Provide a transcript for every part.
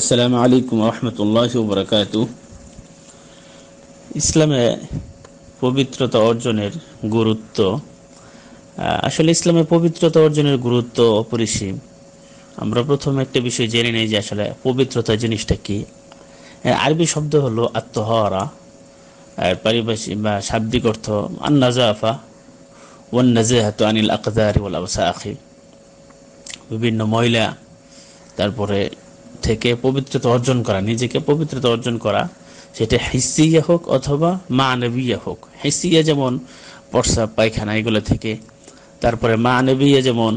আসসালামু আলাইকুম রহমতুল্লাহ বরকাত ইসলামে পবিত্রতা অর্জনের গুরুত্ব আসলে ইসলামে পবিত্রতা অর্জনের গুরুত্ব অপরিসীম আমরা প্রথমে একটা বিষয় জেনে নিই যে আসলে পবিত্রতা জিনিসটা কি আরবি শব্দ হলো আত্মহরা পারিভাষিক বা শাব্দিক অর্থ আন্নাজাফা ওয়ান্নাজেহাত আনিল আকদারি ওয়াল আখি বিভিন্ন মহিলা তারপরে থেকে পবিত্রতা অর্জন করা নিজেকে পবিত্রতা অর্জন করা সেটা হিসিয়া হোক অথবা মানবীয়া হোক হিসিয়া যেমন পর্সা পায়খানা এগুলো থেকে তারপরে মানবীয়া যেমন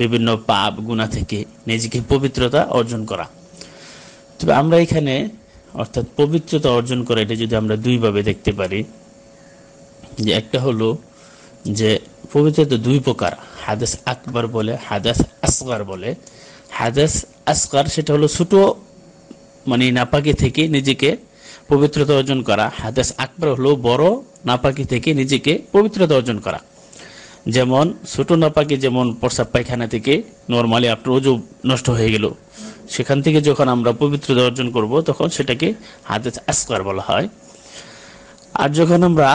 বিভিন্ন পাপ গুণা থেকে নিজেকে পবিত্রতা অর্জন করা তবে আমরা এখানে অর্থাৎ পবিত্রতা অর্জন করা এটা যদি আমরা দুইভাবে দেখতে পারি যে একটা হলো যে পবিত্রতা দুই প্রকার হাদাস আকবর বলে হাদাস আসগর বলে হাজাস আসকার সেটা হলো ছোট মানে নাপাকি থেকে নিজেকে পবিত্রতা অর্জন করা হাদাস আকবর হলো বড় নাপাকি থেকে নিজেকে পবিত্রতা অর্জন করা যেমন ছোট নাপাকি যেমন প্রসাব পায়খানা থেকে নর্মালি আপনার ওজু নষ্ট হয়ে গেল সেখান থেকে যখন আমরা পবিত্রতা অর্জন করব তখন সেটাকে হাদাস আসকার বলা হয় আর যখন আমরা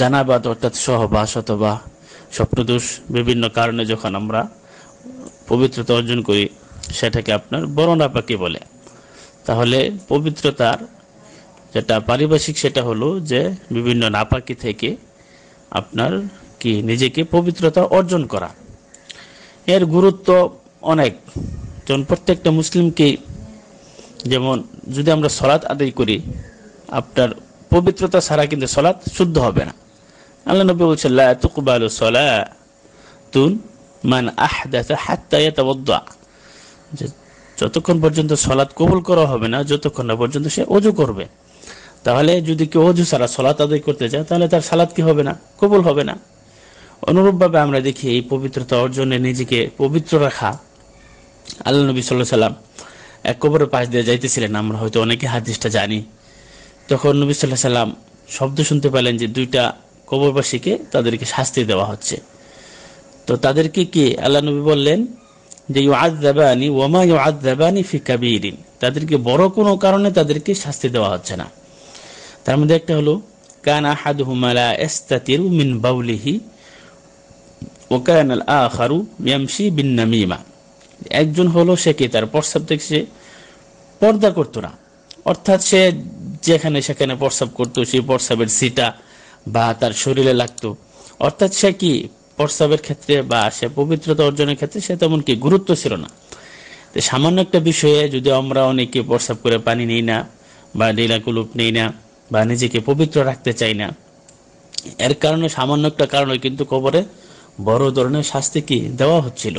জানাবাদ অর্থাৎ সহবাস অথবা স্বপ্নদোষ বিভিন্ন কারণে যখন আমরা পবিত্রতা অর্জন করি সেটাকে আপনার পাকে বলে তাহলে পবিত্রতার যেটা পারিপার্শ্বিক সেটা হলো যে বিভিন্ন নাপাকি থেকে আপনার কি নিজেকে পবিত্রতা অর্জন করা এর গুরুত্ব অনেক যেমন প্রত্যেকটা মুসলিমকে যেমন যদি আমরা সলাৎ আদায় করি আপনার পবিত্রতা ছাড়া কিন্তু সলাৎ শুদ্ধ হবে না আল্লাহ নবী বলছে লা তুকবালু সলা তুন মান আহদাস হাত্তায় তাবদ্দা যতক্ষণ পর্যন্ত সলাৎ কবুল করা হবে না যতক্ষণ না পর্যন্ত সে অজু করবে তাহলে যদি কেউ অজু সারা সলাৎ আদায় করতে চায় তাহলে তার সালাদ কি হবে না কবুল হবে না অনুরূপভাবে আমরা দেখি এই পবিত্রতা অর্জনে নিজেকে পবিত্র রাখা আল্লাহ নবী সাল্লাহ সাল্লাম এক কবরের পাশ দিয়ে যাইতেছিলেন আমরা হয়তো অনেকে হাদিসটা জানি তখন নবী সাল্লাহ সাল্লাম শব্দ শুনতে পেলেন যে দুইটা কবরবাসীকে তাদেরকে শাস্তি দেওয়া হচ্ছে তো তাদেরকে কি আল্লাহ নবী বললেন যে ইউ আজাবানি ওমা ইউ আজাবানি ফি কাবিরিন তাদেরকে বড় কোনো কারণে তাদেরকে শাস্তি দেওয়া হচ্ছে না তার মধ্যে একটা হলো কান আহাদ হুমালা এস্তাতির মিন বাউলিহি ওকান আল খারু ইয়ামশি বিন নামিমা একজন হলো সে কি তার প্রস্তাব থেকে সে পর্দা করতো না অর্থাৎ সে যেখানে সেখানে প্রস্রাব করতো সেই প্রস্রাবের সিটা বা তার শরীরে লাগতো অর্থাৎ সে কি প্রস্তাবের ক্ষেত্রে বা সে পবিত্রতা অর্জনের ক্ষেত্রে সে তেমন কি গুরুত্ব ছিল না তো সামান্য একটা বিষয়ে যদি আমরা অনেকে প্রস্তাব করে পানি নিই না বা নীলা কুলুপ নেই না বা নিজেকে পবিত্র রাখতে চাই না এর কারণে সামান্য একটা কারণে কিন্তু কবরে বড় ধরনের শাস্তি কি দেওয়া হচ্ছিল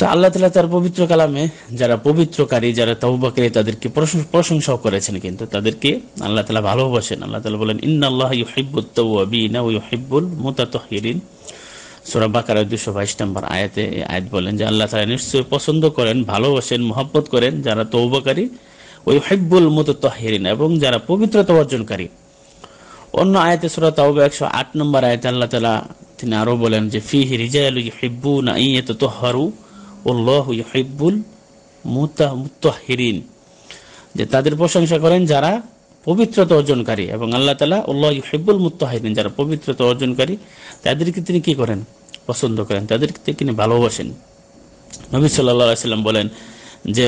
তো আল্লাহ তালা তার পবিত্র কালামে যারা পবিত্রকারী যারা তৌবাকারী তাদেরকে প্রশংসাও করেছেন কিন্তু তাদেরকে আল্লাহ তালা ভালোবাসেন আল্লাহ তালা বলেন ইন্না আল্লাহ ইউহিবুল তৌবিনা ইউহিবুল মুতাতহিরিন সোরা বাকার দুশো বাইশ নম্বর আয়াতে আয়াত বলেন যে আল্লাহ তালা নিশ্চয়ই পছন্দ করেন ভালোবাসেন মহব্বত করেন যারা তৌবাকারী ওই হেব্বুল মুতাতহিরিন এবং যারা পবিত্রতা অর্জনকারী অন্য আয়াতে সোরা তাওবা একশো আট নম্বর আয়াতে আল্লাহ তালা তিনি আরও বলেন যে ফি হিরিজা আলু হিব্বু না ইয়ে তো হারু যে তাদের প্রশংসা করেন যারা পবিত্রতা অর্জনকারী এবং আল্লাহ তালা উল্লাহ হেব্বুল মুতাহিরিন যারা পবিত্রতা অর্জনকারী তাদেরকে তিনি কি করেন পছন্দ করেন তাদেরকে তিনি ভালোবাসেন নবী সাল্লাম বলেন যে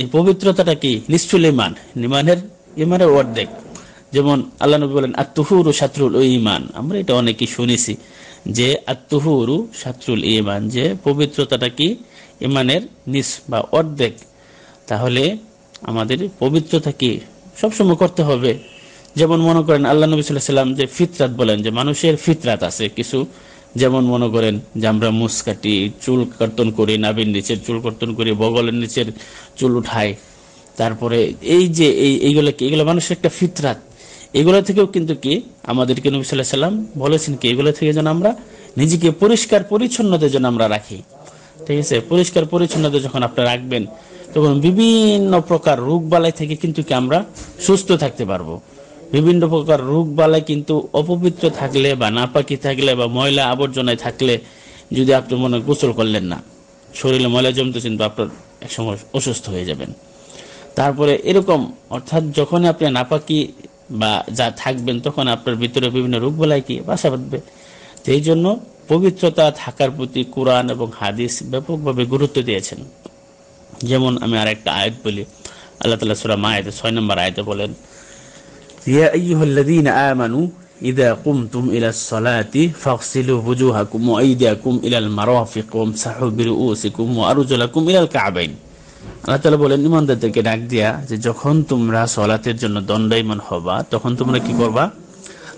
এই পবিত্রতাটা কি নিশ্চুল ইমান ইমানের ইমানের অর্ধেক যেমন আল্লাহ নবী বলেন আত্মহুর ও শাত্রুল ও ইমান আমরা এটা অনেকেই শুনেছি যে আত্মহুর ও শাত্রুল ইমান যে পবিত্রতাটা কি ইমানের নিস বা অর্ধেক তাহলে আমাদের পবিত্রতা কি সবসময় করতে হবে যেমন মনে করেন আল্লাহ নবী সাল্লাম যে ফিতরাত বলেন যে মানুষের ফিতরাত আছে কিছু যেমন মনে করেন যে আমরা মুসকাটি চুল কর্তন করি নাবির নিচের চুল কর্তন করি বগলের নিচের চুল উঠাই তারপরে এই যে এই এইগুলো কি এগুলো মানুষের একটা ফিতরাত এগুলো থেকেও কিন্তু কি আমাদেরকে নবী সাল্লাহ সাল্লাম বলেছেন কি এগুলো থেকে যেন আমরা নিজেকে পরিষ্কার পরিচ্ছন্নতা যেন আমরা রাখি ঠিক আছে পরিষ্কার পরিচ্ছন্নতা যখন আপনারা রাখবেন তখন বিভিন্ন প্রকার রোগ বালাই থেকে কিন্তু কি আমরা সুস্থ থাকতে পারবো বিভিন্ন প্রকার রোগ বালাই কিন্তু অপবিত্র থাকলে বা নাপাকি থাকলে বা ময়লা আবর্জনায় থাকলে যদি আপনি মনে গোসল করলেন না শরীরে ময়লা জমতে কিন্তু আপনার এক সময় অসুস্থ হয়ে যাবেন তারপরে এরকম অর্থাৎ যখনই আপনি নাপাকি বা যা থাকবেন তখন আপনার ভিতরে বিভিন্ন রোগ বালাই কি বাসা বাঁধবে সেই জন্য পবিত্রতা থাকার প্রতি কোরআন এবং হাদিস ব্যাপকভাবে গুরুত্ব দিয়েছেন যেমন আমি আর একটা আয়াত বলি আল্লাহ তালা সুরা মায়াতে ছয় নম্বর আয়াতে বলেন ইয়া আইয়ুহাল্লাযীনা আমানু إذا قمتم إلى الصلاة فاغسلوا وجوهكم وأيديكم إلى المرافق وامسحوا برؤوسكم وأرجلكم إلى الكعبين আল্লাহ তালা বলেন ইমানদারদেরকে ডাক দিয়া যে যখন তোমরা সলাতের জন্য দণ্ডায়মান হবা তখন তোমরা কি করবা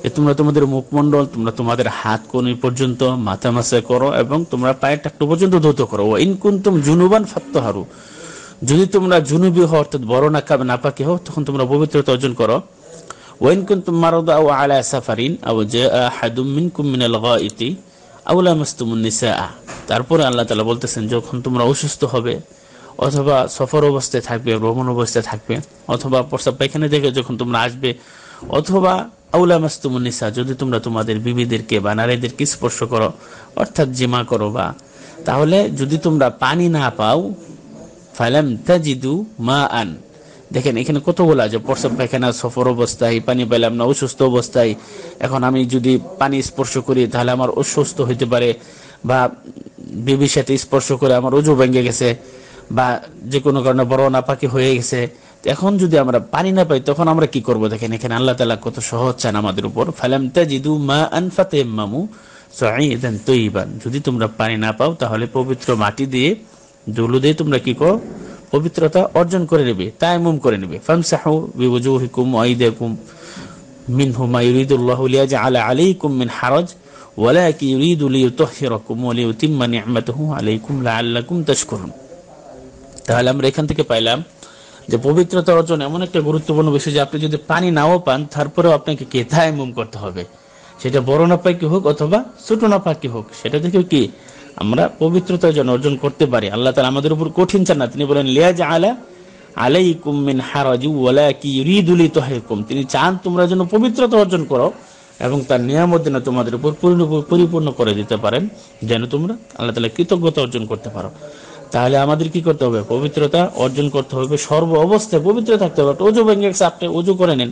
যে তোমরা তোমাদের মুখমণ্ডল তোমরা তোমাদের হাত কোন পর্যন্ত মাথা মাসা করো এবং তোমরা পায়ের টাকটু পর্যন্ত ধৌত করো ইন তুম জুনুবান ফাত্তহারু যদি তোমরা জুনুবি হও অর্থাৎ বড় না নাপাকি হও তখন তোমরা পবিত্রতা অর্জন করো ওয়াইন কুন্তুম মারদা ও আলা সাফারিন আও জা আহাদুম মিনকুম মিনাল গাইতি আও লামাসতুমুন নিসাআ তারপরে আল্লাহ তাআলা বলতেছেন যখন তোমরা অসুস্থ হবে অথবা সফর অবস্থায় থাকবে ভ্রমণ অবস্থায় থাকবে অথবা প্রস্তাব পায়খানা থেকে যখন তোমরা আসবে অথবা আউলামাস্তুমুন্নিসা যদি তোমরা তোমাদের বিবিদেরকে বা নারীদেরকে স্পর্শ করো অর্থাৎ জিমা করো বা তাহলে যদি তোমরা পানি না পাও ফালাম তাজিদু মা আন দেখেন এখানে কত বলা আছে প্রসব পায়খানা সফর অবস্থায় পানি পেলাম না অসুস্থ অবস্থায় এখন আমি যদি পানি স্পর্শ করি তাহলে আমার অসুস্থ হইতে পারে বা বিবির সাথে স্পর্শ করে আমার অজু ভেঙে গেছে বা যে কোনো কারণে বড় নাপাকি হয়ে গেছে এখন যদি আমরা পানি না পাই তখন আমরা কি করব দেখেন এখানে আল্লাহ তালা কত সহজ চান আমাদের উপর ফালামতা জিদু মা আনফাতে মামু সাইদান তৈবান যদি তোমরা পানি না পাও তাহলে পবিত্র মাটি দিয়ে দুলু দিয়ে তোমরা কি করো পবিত্রতা অর্জন করে নেবে মুম করে নেবে ফামসাহু বিবুজুহিকুম আইদাকুম মিনহু মা ইউরিদুল্লাহু লিয়াজআলা আলাইকুম মিন হারাজ ওয়ালাকিন ইউরিদু লিয়ুতাহহিরাকুম ওয়া লিয়ুতিম্মা নি'মাতাহু আলাইকুম লাআল্লাকুম তাশকুরুন তাহলে আমরা এখান থেকে পাইলাম যে পবিত্রতা অর্জন এমন একটা গুরুত্বপূর্ণ বিষয় যে আপনি যদি পানি নাও পান তারপরেও আপনাকে কেথায় মুম করতে হবে সেটা বড় নাপাকি হোক অথবা ছোট নাপাকি হোক সেটা থেকে কি আমরা পবিত্রতা যেন অর্জন করতে পারি আল্লাহ তালা আমাদের উপর কঠিন চান না তিনি বলেন লিয়াজ আলা আলাইকুম মিন হারাজি ওলা কি রিদুলি তহেকুম তিনি চান তোমরা যেন পবিত্রতা অর্জন করো এবং তার নিয়ামত যেন তোমাদের উপর পরিপূর্ণ করে দিতে পারেন যেন তোমরা আল্লাহ তালা কৃতজ্ঞতা অর্জন করতে পারো তাহলে আমাদের কি করতে হবে পবিত্রতা অর্জন করতে হবে সর্ব অবস্থায় পবিত্র থাকতে হবে অজু ভেঙে গেছে আপনি অজু করে নেন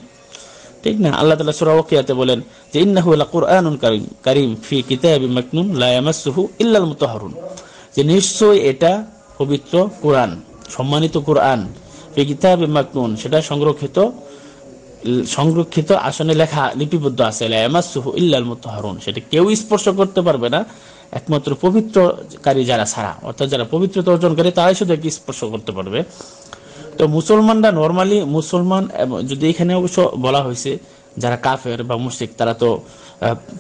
ঠিক না আল্লাহ তালা সুরাবকিয়াতে বলেন যে ইন্নাহু কোরআন কারিম কারিম ফি কিতাবি মাকনুন লায়ামাসুহু ইল্লাল হরুন যে নিশ্চয়ই এটা পবিত্র কোরআন সম্মানিত কোরআন ফি কিতাবি মাকনুন সেটা সংরক্ষিত সংরক্ষিত আসনে লেখা লিপিবদ্ধ আছে লায়ামাসুহু ইল্লাল হরুন সেটা কেউ স্পর্শ করতে পারবে না একমাত্র পবিত্রকারী যারা ছাড়া অর্থাৎ যারা পবিত্রতা অর্জন করে তারাই শুধু এটি স্পর্শ করতে পারবে তো মুসলমানরা নর্মালি মুসলমান যদি এখানে অবশ্য বলা হয়েছে যারা কাফের বা মুশিক তারা তো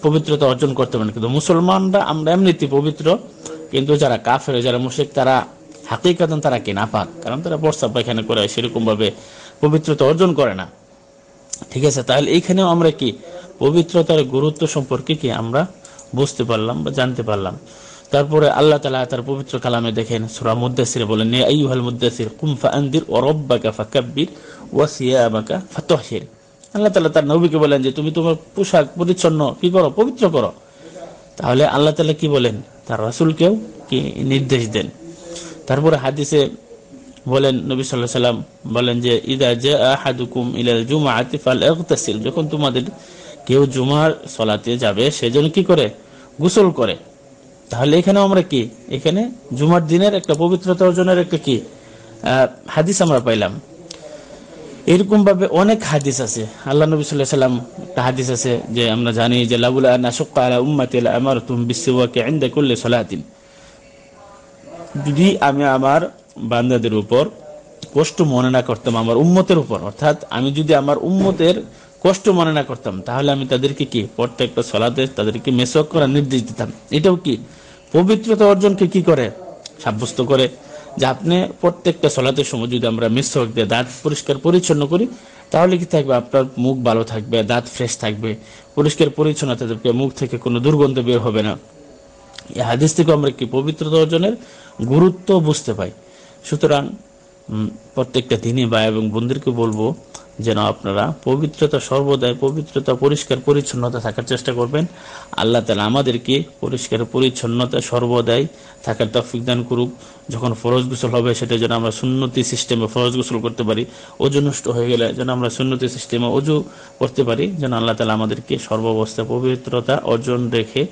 পবিত্রতা অর্জন করতে পারেন কিন্তু মুসলমানরা আমরা এমনিতে পবিত্র কিন্তু যারা কাফের যারা মুশিক তারা হাকিকাতন তারা কি না পাক কারণ তারা বর্ষা পায়খানা করে সেরকমভাবে পবিত্রতা অর্জন করে না ঠিক আছে তাহলে এইখানেও আমরা কি পবিত্রতার গুরুত্ব সম্পর্কে কি আমরা বুঝতে পারলাম বা জানতে পারলাম তারপরে আল্লাহ তালা তার পবিত্র কালামে দেখেন সুরা মুদাসিরে বলেন নে কুমফা আন্দির ও রব্বাকা ফাকাব্বির ওয়াসিয়া ফাতহির আল্লাহ তালা তার নবীকে বলেন যে তুমি তোমার পোশাক পরিচ্ছন্ন কি করো পবিত্র করো তাহলে আল্লাহ তালা কি বলেন তার রাসুলকেও কি নির্দেশ দেন তারপরে হাদিসে বলেন নবী সাল্লাহ সাল্লাম বলেন যে ইদা যে আহাদুকুম ইলাল জুমা আতিফাল যখন তোমাদের কেউ জুমার সলাতে যাবে সেজন্য কি করে গোসল করে তাহলে এখানে আমরা কি এখানে জুমার দিনের একটা পবিত্রতা অর্জনের একটা কি হাদিস আমরা পাইলাম এরকম ভাবে অনেক হাদিস আছে আল্লাহ নবী সাল্লাহ সাল্লাম একটা হাদিস আছে যে আমরা জানি যে লাবুল আলা আলা আমার যদি আমি আমার বান্দাদের উপর কষ্ট মনে না করতাম আমার উম্মতের উপর অর্থাৎ আমি যদি আমার উম্মতের কষ্ট মনে না করতাম তাহলে আমি তাদেরকে কি প্রত্যেকটা সলাতে তাদেরকে মেসক করার নির্দেশ দিতাম এটাও কি পবিত্রতা অর্জনকে কি করে সাব্যস্ত করে যে আপনি প্রত্যেকটা সলাতে সময় যদি আমরা মেসক দিয়ে দাঁত পরিষ্কার পরিচ্ছন্ন করি তাহলে কি থাকবে আপনার মুখ ভালো থাকবে দাঁত ফ্রেশ থাকবে পরিষ্কার পরিচ্ছন্ন থাকবে মুখ থেকে কোনো দুর্গন্ধ বের হবে না এই হাদিস থেকে আমরা কি পবিত্রতা অর্জনের গুরুত্ব বুঝতে পাই সুতরাং প্রত্যেকটা দিনে বা এবং বন্ধুদেরকে বলবো যেন আপনারা পবিত্রতা সর্বদাই পবিত্রতা পরিষ্কার পরিচ্ছন্নতা থাকার চেষ্টা করবেন আল্লাহ তালা আমাদেরকে পরিষ্কার পরিচ্ছন্নতা সর্বদাই থাকার তফিক দান করুক যখন ফরজ গোসল হবে সেটা যেন আমরা সুন্নতি সিস্টেমে ফরজ গোসল করতে পারি অজু নষ্ট হয়ে গেলে যেন আমরা সুন্নতি সিস্টেমে অজু করতে পারি যেন আল্লাহ তালা আমাদেরকে সর্বাবস্থা পবিত্রতা অর্জন রেখে